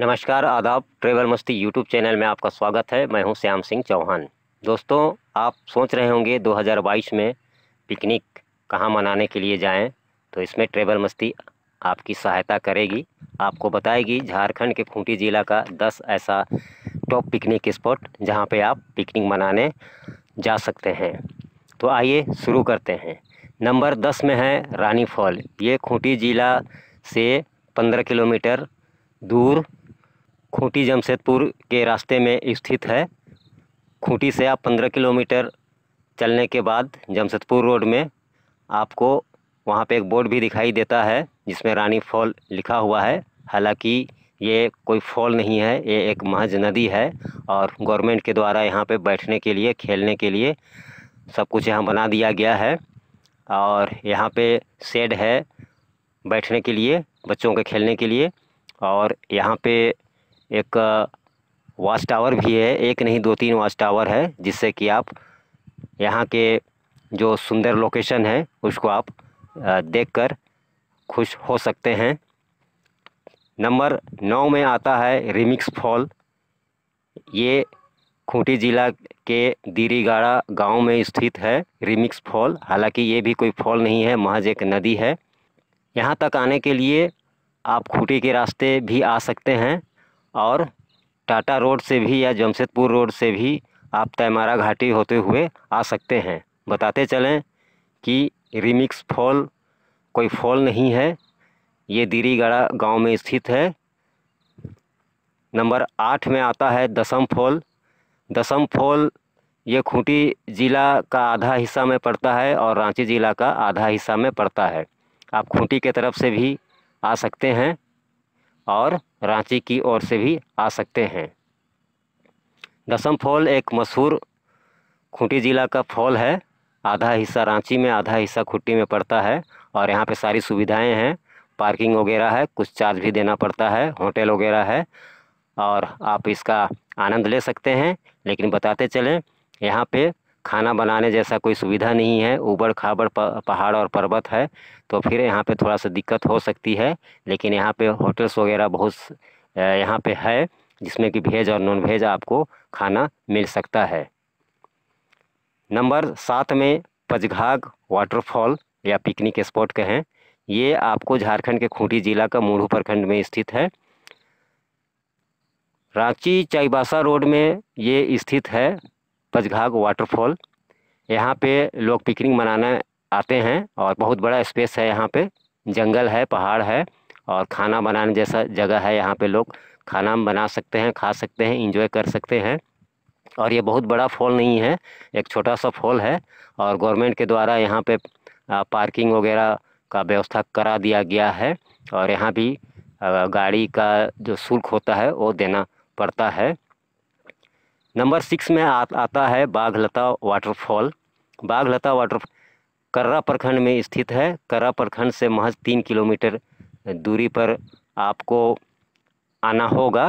नमस्कार आदाब ट्रेवल मस्ती यूट्यूब चैनल में आपका स्वागत है मैं हूं श्याम सिंह चौहान दोस्तों आप सोच रहे होंगे 2022 में पिकनिक कहां मनाने के लिए जाएं तो इसमें ट्रेवल मस्ती आपकी सहायता करेगी आपको बताएगी झारखंड के खूंटी ज़िला का 10 ऐसा टॉप पिकनिक स्पॉट जहां पे आप पिकनिक मनाने जा सकते हैं तो आइए शुरू करते हैं नंबर दस में है रानी फॉल ये खूंटी ज़िला से पंद्रह किलोमीटर दूर खूंटी जमशेदपुर के रास्ते में स्थित है खूंटी से आप पंद्रह किलोमीटर चलने के बाद जमशेदपुर रोड में आपको वहाँ पे एक बोर्ड भी दिखाई देता है जिसमें रानी फॉल लिखा हुआ है हालांकि ये कोई फॉल नहीं है ये एक महज नदी है और गवर्नमेंट के द्वारा यहाँ पे बैठने के लिए खेलने के लिए सब कुछ यहाँ बना दिया गया है और यहाँ पे शेड है बैठने के लिए बच्चों के खेलने के लिए और यहाँ पे एक वॉच टावर भी है एक नहीं दो तीन वॉच टावर है जिससे कि आप यहाँ के जो सुंदर लोकेशन है उसको आप देखकर खुश हो सकते हैं नंबर नौ में आता है रिमिक्स फॉल ये खूंटी ज़िला के दीरीगाड़ा गांव में स्थित है रिमिक्स फॉल हालांकि ये भी कोई फॉल नहीं है महज एक नदी है यहाँ तक आने के लिए आप खूंटी के रास्ते भी आ सकते हैं और टाटा रोड से भी या जमशेदपुर रोड से भी आप तैमारा घाटी होते हुए आ सकते हैं बताते चलें कि रिमिक्स फॉल कोई फॉल नहीं है ये दीरीगढ़ा गांव में स्थित है नंबर आठ में आता है दसम फॉल दसम फॉल ये खूंटी ज़िला का आधा हिस्सा में पड़ता है और रांची ज़िला का आधा हिस्सा में पड़ता है आप खूंटी के तरफ से भी आ सकते हैं और रांची की ओर से भी आ सकते हैं दसम फॉल एक मशहूर खूंटी ज़िला का फॉल है आधा हिस्सा रांची में आधा हिस्सा खुट्टी में पड़ता है और यहाँ पे सारी सुविधाएं हैं पार्किंग वगैरह है कुछ चार्ज भी देना पड़ता है होटल वगैरह है और आप इसका आनंद ले सकते हैं लेकिन बताते चलें यहाँ पे खाना बनाने जैसा कोई सुविधा नहीं है ऊबड़ खाबड़ पहाड़ और पर्वत है तो फिर यहाँ पे थोड़ा सा दिक्कत हो सकती है लेकिन यहाँ पे होटल्स वगैरह बहुत यहाँ पे है जिसमें कि भेज और नॉन भेज आपको खाना मिल सकता है नंबर सात में पचघाग वाटरफॉल या पिकनिक स्पॉट कहें ये आपको झारखंड के खूंटी जिला का मूढ़ू प्रखंड में स्थित है रांची चाईबासा रोड में ये स्थित है पचघाग वाटरफॉल यहाँ पे लोग पिकनिक मनाने आते हैं और बहुत बड़ा स्पेस है यहाँ पे जंगल है पहाड़ है और खाना बनाने जैसा जगह है यहाँ पे लोग खाना बना सकते हैं खा सकते हैं इंजॉय कर सकते हैं और ये बहुत बड़ा फॉल नहीं है एक छोटा सा फॉल है और गवर्नमेंट के द्वारा यहाँ पे पार्किंग वगैरह का व्यवस्था करा दिया गया है और यहाँ भी गाड़ी का जो शुल्क होता है वो देना पड़ता है नंबर सिक्स में आ, आता है बाघलता वाटरफॉल बाघलता वाटर कर्रा प्रखंड में स्थित है कर्रा प्रखंड से महज तीन किलोमीटर दूरी पर आपको आना होगा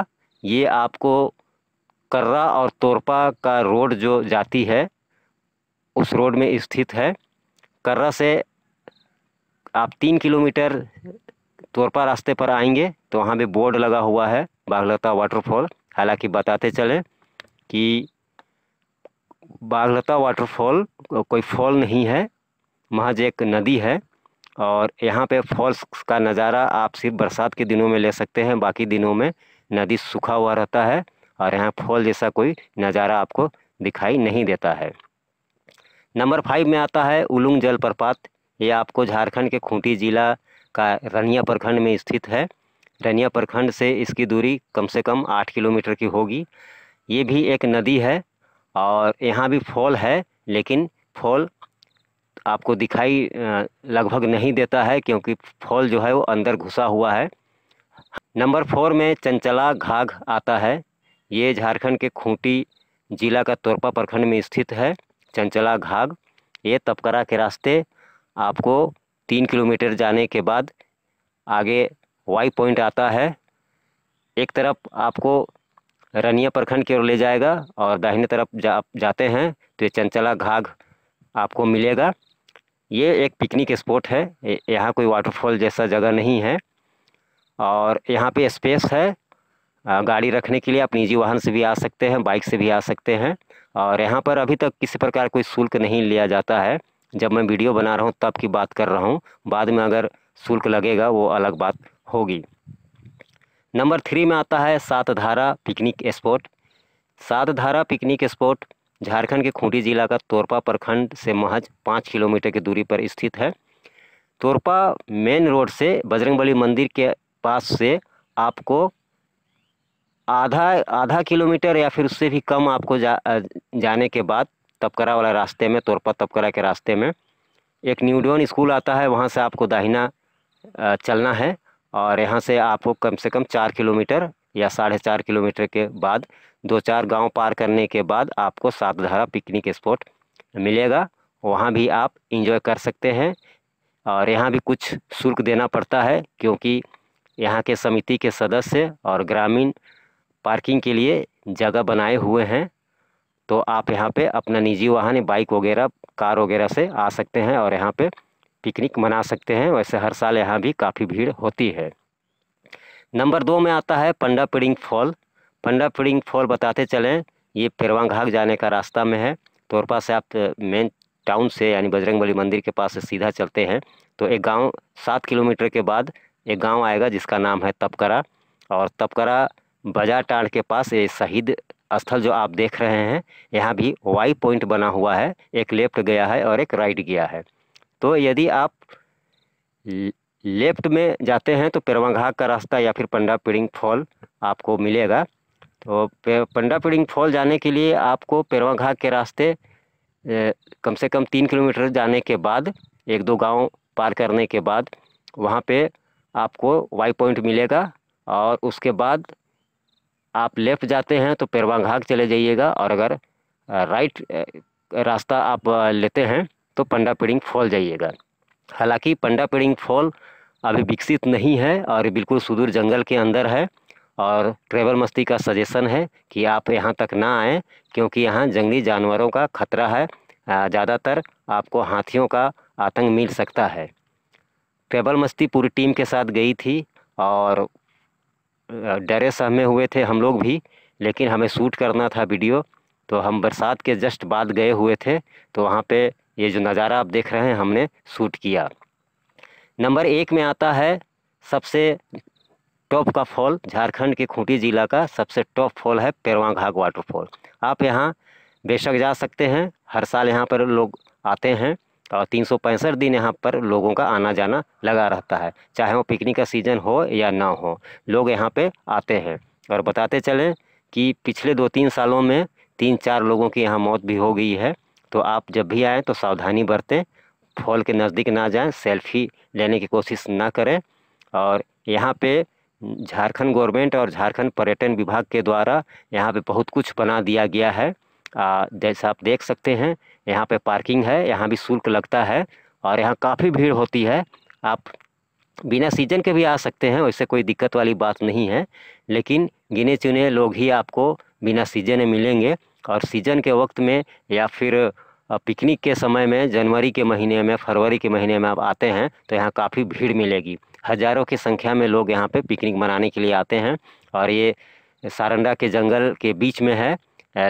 ये आपको कर्रा और तोरपा का रोड जो जाती है उस रोड में स्थित है कर्रा से आप तीन किलोमीटर तोरपा रास्ते पर आएंगे तो वहाँ पे बोर्ड लगा हुआ है बाघलता वाटरफॉल हालांकि बताते चले कि बागलता वाटरफॉल कोई फॉल नहीं है महज एक नदी है और यहाँ पे फॉल्स का नज़ारा आप सिर्फ बरसात के दिनों में ले सकते हैं बाकी दिनों में नदी सूखा हुआ रहता है और यहाँ फॉल जैसा कोई नज़ारा आपको दिखाई नहीं देता है नंबर फाइव में आता है उलुंग जलप्रपात ये आपको झारखंड के खूंटी ज़िला का रनिया प्रखंड में स्थित है रनिया प्रखंड से इसकी दूरी कम से कम आठ किलोमीटर की होगी ये भी एक नदी है और यहाँ भी फॉल है लेकिन फॉल आपको दिखाई लगभग नहीं देता है क्योंकि फॉल जो है वो अंदर घुसा हुआ है नंबर फोर में चंचला घाघ आता है ये झारखंड के खूंटी जिला का तोरपा प्रखंड में स्थित है चंचला घाघ ये तपकरा के रास्ते आपको तीन किलोमीटर जाने के बाद आगे वाई पॉइंट आता है एक तरफ आपको रनिया प्रखंड की ओर ले जाएगा और दाहिने तरफ जा जाते हैं तो ये चंचला घाघ आपको मिलेगा ये एक पिकनिक स्पॉट है यहाँ कोई वाटरफॉल जैसा जगह नहीं है और यहाँ पे स्पेस है गाड़ी रखने के लिए आप निजी वाहन से भी आ सकते हैं बाइक से भी आ सकते हैं और यहाँ पर अभी तक किसी प्रकार कोई शुल्क नहीं लिया जाता है जब मैं वीडियो बना रहा हूँ तब की बात कर रहा हूँ बाद में अगर शुल्क लगेगा वो अलग बात होगी नंबर थ्री में आता है सात धारा पिकनिक स्पॉट सात धारा पिकनिक स्पॉट झारखंड के खूंटी जिला का तोरपा प्रखंड से महज पाँच किलोमीटर की दूरी पर स्थित है तोरपा मेन रोड से बजरंगबली मंदिर के पास से आपको आधा आधा किलोमीटर या फिर उससे भी कम आपको जा जाने के बाद तपकरा वाला रास्ते में तोरपा तपकरा के रास्ते में एक न्यूडोन स्कूल आता है वहाँ से आपको दाहिना चलना है और यहाँ से आपको कम से कम चार किलोमीटर या साढ़े चार किलोमीटर के बाद दो चार गांव पार करने के बाद आपको सातधारा पिकनिक स्पॉट मिलेगा वहाँ भी आप इंजॉय कर सकते हैं और यहाँ भी कुछ शुल्क देना पड़ता है क्योंकि यहाँ के समिति के सदस्य और ग्रामीण पार्किंग के लिए जगह बनाए हुए हैं तो आप यहाँ पे अपना निजी वाहन बाइक वगैरह कार वगैरह से आ सकते हैं और यहाँ पे पिकनिक मना सकते हैं वैसे हर साल यहाँ भी काफ़ी भीड़ होती है नंबर दो में आता है पंडा पिडिंग फॉल पंडा पिडिंग फॉल बताते चलें ये पेरवा जाने का रास्ता में है तोरपा से आप मेन टाउन से यानी बजरंगबली मंदिर के पास से सीधा चलते हैं तो एक गांव सात किलोमीटर के बाद एक गांव आएगा जिसका नाम है तपकरा और तपकरा बाजार टाड़ के पास ये शहीद स्थल जो आप देख रहे हैं यहाँ भी वाई पॉइंट बना हुआ है एक लेफ्ट गया है और एक राइट गया है तो यदि आप लेफ्ट में जाते हैं तो पेरवाघाग का रास्ता या फिर पंडा पीड़िंग फॉल आपको मिलेगा तो पंडा पीड़िंग फॉल जाने के लिए आपको पेरवाघाग के रास्ते कम से कम तीन किलोमीटर जाने के बाद एक दो गांव पार करने के बाद वहां पे आपको वाई पॉइंट मिलेगा और उसके बाद आप लेफ़्ट जाते हैं तो पेरवाघाग चले जाइएगा और अगर राइट रास्ता आप लेते हैं तो पंडा पेडिंग फॉल जाइएगा हालांकि पंडा पेडिंग फॉल अभी विकसित नहीं है और बिल्कुल सुदूर जंगल के अंदर है और ट्रेवल मस्ती का सजेशन है कि आप यहाँ तक ना आएँ क्योंकि यहाँ जंगली जानवरों का खतरा है ज़्यादातर आपको हाथियों का आतंक मिल सकता है ट्रेबल मस्ती पूरी टीम के साथ गई थी और डरे सहमे हुए थे हम लोग भी लेकिन हमें शूट करना था वीडियो तो हम बरसात के जस्ट बाद गए हुए थे तो वहाँ पे ये जो नज़ारा आप देख रहे हैं हमने शूट किया नंबर एक में आता है सबसे टॉप का फॉल झारखंड के खूंटी ज़िला का सबसे टॉप फॉल है पेरवा घाग वाटरफॉल आप यहाँ बेशक जा सकते हैं हर साल यहाँ पर लोग आते हैं और तीन दिन यहाँ पर लोगों का आना जाना लगा रहता है चाहे वो पिकनिक का सीज़न हो या ना हो लोग यहाँ पे आते हैं और बताते चलें कि पिछले दो तीन सालों में तीन चार लोगों की यहाँ मौत भी हो गई है तो आप जब भी आएँ तो सावधानी बरतें फॉल के नज़दीक ना जाएं सेल्फी लेने की कोशिश ना करें और यहाँ पे झारखंड गवर्नमेंट और झारखंड पर्यटन विभाग के द्वारा यहाँ पे बहुत कुछ बना दिया गया है आ, जैसा आप देख सकते हैं यहाँ पे पार्किंग है यहाँ भी शुल्क लगता है और यहाँ काफ़ी भीड़ होती है आप बिना सीजन के भी आ सकते हैं वैसे कोई दिक्कत वाली बात नहीं है लेकिन गिने चुने लोग ही आपको बिना सीजन में मिलेंगे और सीजन के वक्त में या फिर पिकनिक के समय में जनवरी के महीने में फरवरी के महीने में आप आते हैं तो यहाँ काफ़ी भीड़ मिलेगी हज़ारों की संख्या में लोग यहाँ पे पिकनिक मनाने के लिए आते हैं और ये सारंडा के जंगल के बीच में है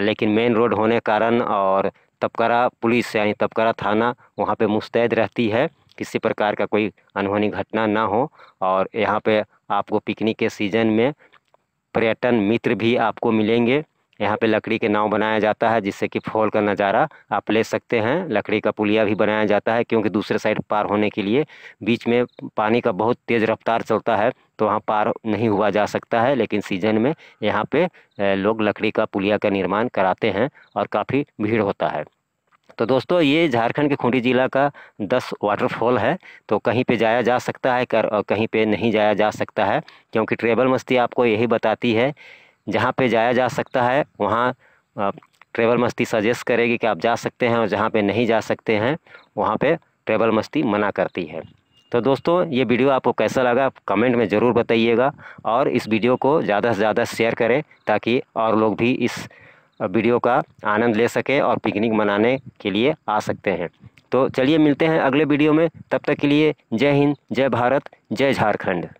लेकिन मेन रोड होने कारण और तबकरा पुलिस यानी तबकरा थाना वहाँ पे मुस्तैद रहती है किसी प्रकार का कोई अनहोनी घटना ना हो और यहाँ पे आपको पिकनिक के सीज़न में पर्यटन मित्र भी आपको मिलेंगे यहाँ पे लकड़ी के नाव बनाया जाता है जिससे कि फॉल का नज़ारा आप ले सकते हैं लकड़ी का पुलिया भी बनाया जाता है क्योंकि दूसरे साइड पार होने के लिए बीच में पानी का बहुत तेज़ रफ्तार चलता है तो वहाँ पार नहीं हुआ जा सकता है लेकिन सीजन में यहाँ पे लोग लकड़ी का पुलिया का निर्माण कराते हैं और काफ़ी भीड़ होता है तो दोस्तों ये झारखंड के खूंटी ज़िला का दस वाटरफॉल है तो कहीं पे जाया जा सकता है कर और कहीं पे नहीं जाया जा सकता है क्योंकि ट्रेवल मस्ती आपको यही बताती है जहाँ पे जाया जा सकता है वहाँ ट्रेवल मस्ती सजेस्ट करेगी कि आप जा सकते हैं और जहाँ पे नहीं जा सकते हैं वहाँ पे ट्रेवल मस्ती मना करती है तो दोस्तों ये वीडियो आपको कैसा लगा कमेंट में ज़रूर बताइएगा और इस वीडियो को ज़्यादा से ज़्यादा शेयर करें ताकि और लोग भी इस वीडियो का आनंद ले सकें और पिकनिक मनाने के लिए आ सकते हैं तो चलिए मिलते हैं अगले वीडियो में तब तक के लिए जय हिंद जय भारत जय झारखंड